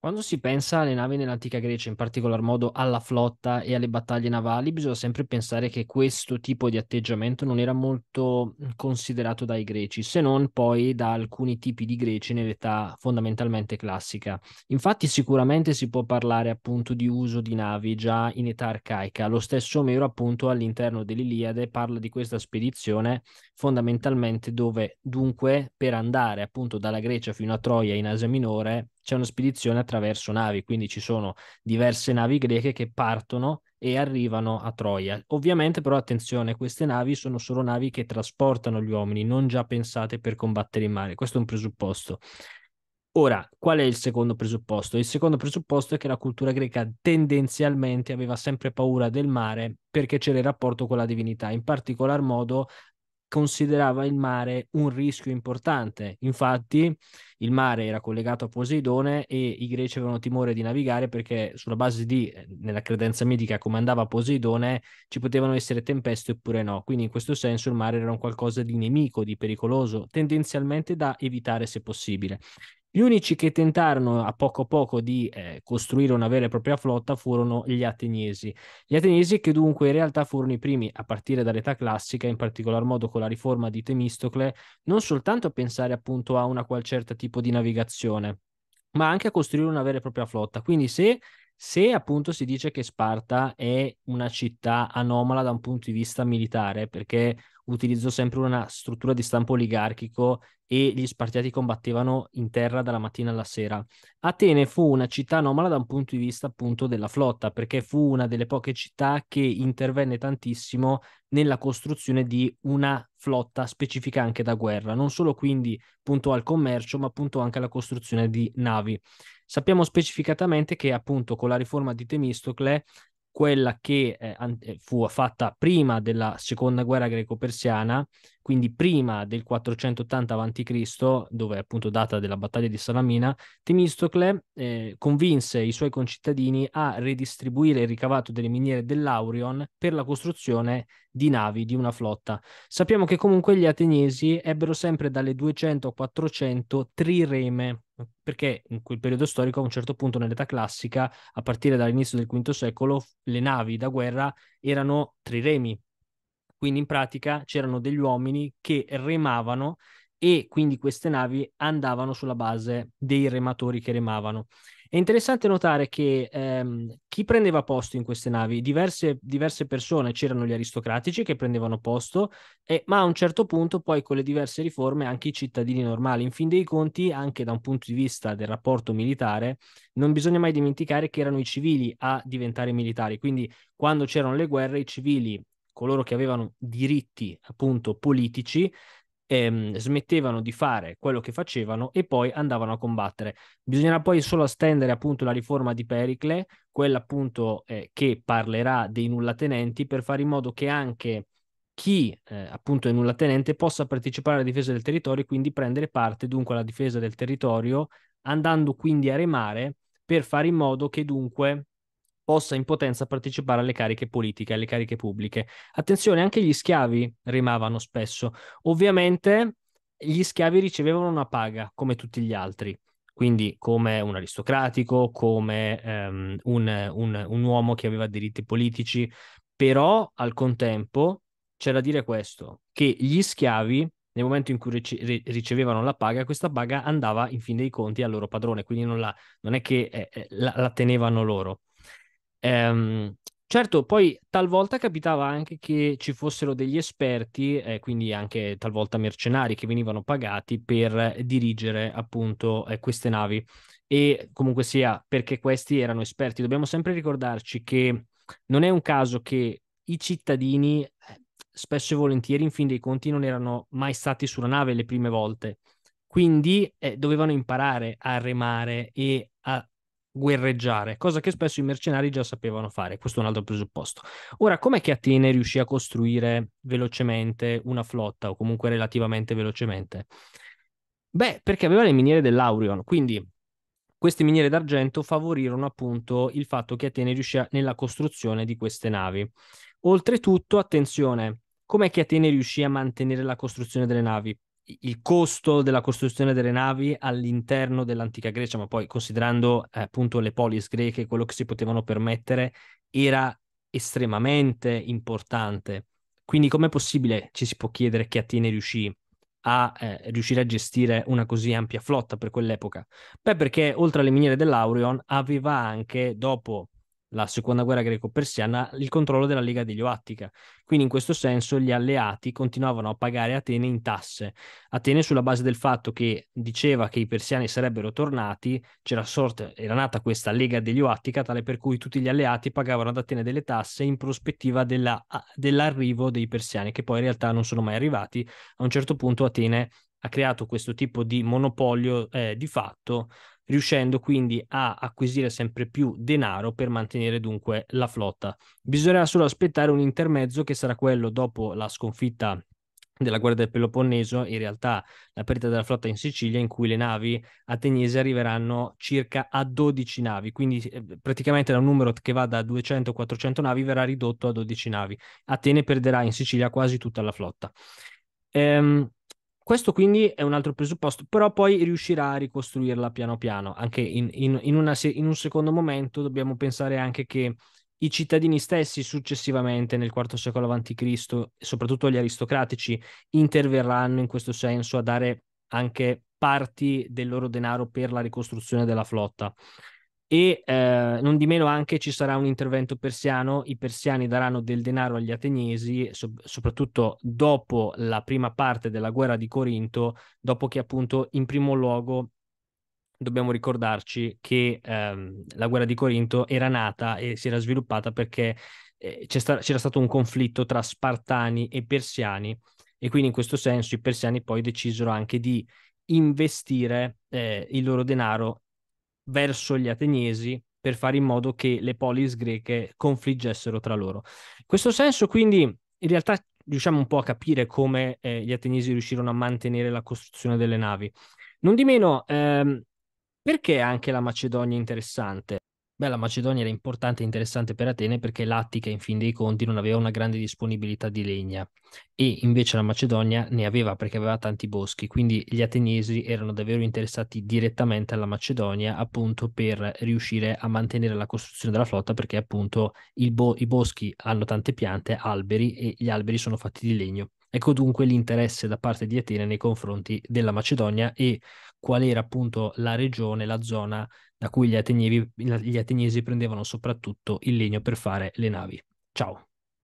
Quando si pensa alle navi nell'antica Grecia, in particolar modo alla flotta e alle battaglie navali, bisogna sempre pensare che questo tipo di atteggiamento non era molto considerato dai greci, se non poi da alcuni tipi di greci nell'età fondamentalmente classica. Infatti sicuramente si può parlare appunto di uso di navi già in età arcaica. Lo stesso Omero appunto all'interno dell'Iliade parla di questa spedizione fondamentalmente dove dunque per andare appunto dalla Grecia fino a Troia in Asia Minore c'è una spedizione attraverso navi, quindi ci sono diverse navi greche che partono e arrivano a Troia. Ovviamente però attenzione, queste navi sono solo navi che trasportano gli uomini, non già pensate per combattere in mare, questo è un presupposto. Ora, qual è il secondo presupposto? Il secondo presupposto è che la cultura greca tendenzialmente aveva sempre paura del mare perché c'era il rapporto con la divinità, in particolar modo considerava il mare un rischio importante. Infatti, il mare era collegato a Poseidone e i greci avevano timore di navigare perché, sulla base di, eh, nella credenza medica, come andava Poseidone, ci potevano essere tempeste oppure no. Quindi, in questo senso, il mare era un qualcosa di nemico, di pericoloso, tendenzialmente da evitare se possibile. Gli unici che tentarono a poco a poco di eh, costruire una vera e propria flotta furono gli ateniesi. Gli ateniesi che dunque in realtà furono i primi a partire dall'età classica, in particolar modo con la riforma di Temistocle, non soltanto a pensare appunto a una qual certo tipo di navigazione, ma anche a costruire una vera e propria flotta. Quindi se se appunto si dice che Sparta è una città anomala da un punto di vista militare, perché utilizzò sempre una struttura di stampo oligarchico e gli spartiati combattevano in terra dalla mattina alla sera. Atene fu una città anomala da un punto di vista appunto della flotta, perché fu una delle poche città che intervenne tantissimo nella costruzione di una flotta specifica anche da guerra, non solo quindi appunto al commercio, ma appunto anche alla costruzione di navi. Sappiamo specificatamente che appunto con la riforma di Temistocle quella che eh, fu fatta prima della seconda guerra greco-persiana quindi prima del 480 a.C., dove è appunto data della battaglia di Salamina, Temistocle eh, convinse i suoi concittadini a redistribuire il ricavato delle miniere dell'Aurion per la costruzione di navi di una flotta. Sappiamo che comunque gli ateniesi ebbero sempre dalle 200 a 400 trireme, perché in quel periodo storico, a un certo punto nell'età classica, a partire dall'inizio del V secolo, le navi da guerra erano triremi, quindi in pratica c'erano degli uomini che remavano e quindi queste navi andavano sulla base dei rematori che remavano. È interessante notare che ehm, chi prendeva posto in queste navi? Diverse, diverse, persone, c'erano gli aristocratici che prendevano posto, eh, ma a un certo punto poi con le diverse riforme anche i cittadini normali. In fin dei conti, anche da un punto di vista del rapporto militare, non bisogna mai dimenticare che erano i civili a diventare militari. Quindi quando c'erano le guerre, i civili coloro che avevano diritti appunto politici ehm, smettevano di fare quello che facevano e poi andavano a combattere. Bisognerà poi solo stendere appunto la riforma di Pericle, quella appunto eh, che parlerà dei nullatenenti, per fare in modo che anche chi eh, appunto è nullatenente possa partecipare alla difesa del territorio e quindi prendere parte dunque alla difesa del territorio, andando quindi a remare per fare in modo che dunque possa in potenza partecipare alle cariche politiche, alle cariche pubbliche. Attenzione, anche gli schiavi rimavano spesso. Ovviamente gli schiavi ricevevano una paga come tutti gli altri, quindi come un aristocratico, come um, un, un, un uomo che aveva diritti politici, però al contempo c'è da dire questo, che gli schiavi nel momento in cui ricevevano la paga, questa paga andava in fin dei conti al loro padrone, quindi non, la, non è che eh, eh la, la, tenevano loro. Ehm, certo, poi talvolta capitava anche che ci fossero degli esperti, eh, quindi anche talvolta mercenari che venivano pagati per dirigere appunto eh, queste navi. E comunque sia, perché questi erano esperti, dobbiamo sempre ricordarci che non è un caso che i cittadini eh, spesso e volentieri in fin dei conti non erano mai stati sulla nave le prime volte quindi eh, dovevano imparare a remare e a guerreggiare, cosa che spesso i mercenari già sapevano fare, questo è un altro presupposto. Ora, com'è che Atene riuscì a costruire velocemente una flotta o comunque relativamente velocemente? Beh, perché aveva le miniere dell'Aurion, quindi queste miniere d'argento favorirono appunto il fatto che Atene riuscì nella costruzione di queste navi. Oltretutto, attenzione, com'è che Atene riuscì a mantenere la costruzione delle navi? il costo della costruzione delle navi all'interno dell'antica Grecia, ma poi considerando eh, appunto le polis greche, quello che si potevano permettere era estremamente importante. Quindi com'è possibile, ci si può chiedere, che Atene riuscì a eh, riuscire a gestire una così ampia flotta per quell'epoca? Beh, perché oltre alle miniere dell'Aurion aveva anche, dopo la seconda guerra greco-persiana, il controllo della Lega degli Oattica. Quindi in questo senso gli alleati continuavano a pagare Atene in tasse. Atene sulla base del fatto che diceva che i persiani sarebbero tornati, c'era sorte, era nata questa Lega degli Oattica, tale per cui tutti gli alleati pagavano ad Atene delle tasse in prospettiva della, dell'arrivo dei persiani, che poi in realtà non sono mai arrivati. A un certo punto Atene ha creato questo tipo di monopolio eh, di fatto, riuscendo quindi a acquisire sempre più denaro per mantenere dunque la flotta. Bisognerà solo aspettare un intermezzo che sarà quello dopo la sconfitta della guerra del Peloponneso, in realtà la perdita della flotta in Sicilia, in cui le navi ateniesi arriveranno circa a 12 navi, quindi eh, praticamente da un numero che va da 200-400 navi verrà ridotto a 12 navi. Atene perderà in Sicilia quasi tutta la flotta. Ehm, questo quindi è un altro presupposto, però poi riuscirà a ricostruirla piano piano, anche in, in, in, una, in un secondo momento dobbiamo pensare anche che i cittadini stessi successivamente nel IV secolo a.C., soprattutto gli aristocratici, interverranno in questo senso a dare anche parti del loro denaro per la ricostruzione della flotta e eh, non di meno anche ci sarà un intervento persiano, i persiani daranno del denaro agli ateniesi, so- soprattutto dopo la prima parte della guerra di Corinto, dopo che appunto in primo luogo dobbiamo ricordarci che ehm, la guerra di Corinto era nata e si era sviluppata perché eh, sta- c'era stato un conflitto tra spartani e persiani e quindi in questo senso i persiani poi decisero anche di investire eh, il loro denaro verso gli ateniesi per fare in modo che le polis greche confliggessero tra loro. In questo senso, quindi, in realtà riusciamo un po' a capire come eh, gli ateniesi riuscirono a mantenere la costruzione delle navi. Non di meno, ehm, perché anche la Macedonia è interessante? Beh, la Macedonia era importante e interessante per Atene perché l'Attica, in fin dei conti, non aveva una grande disponibilità di legna e invece la Macedonia ne aveva perché aveva tanti boschi, quindi gli ateniesi erano davvero interessati direttamente alla Macedonia appunto per riuscire a mantenere la costruzione della flotta perché appunto bo- i boschi hanno tante piante, alberi e gli alberi sono fatti di legno. Ecco dunque l'interesse da parte di Atene nei confronti della Macedonia e qual era appunto la regione, la zona da cui gli ateniesi, gli ateniesi prendevano soprattutto il legno per fare le navi. Ciao.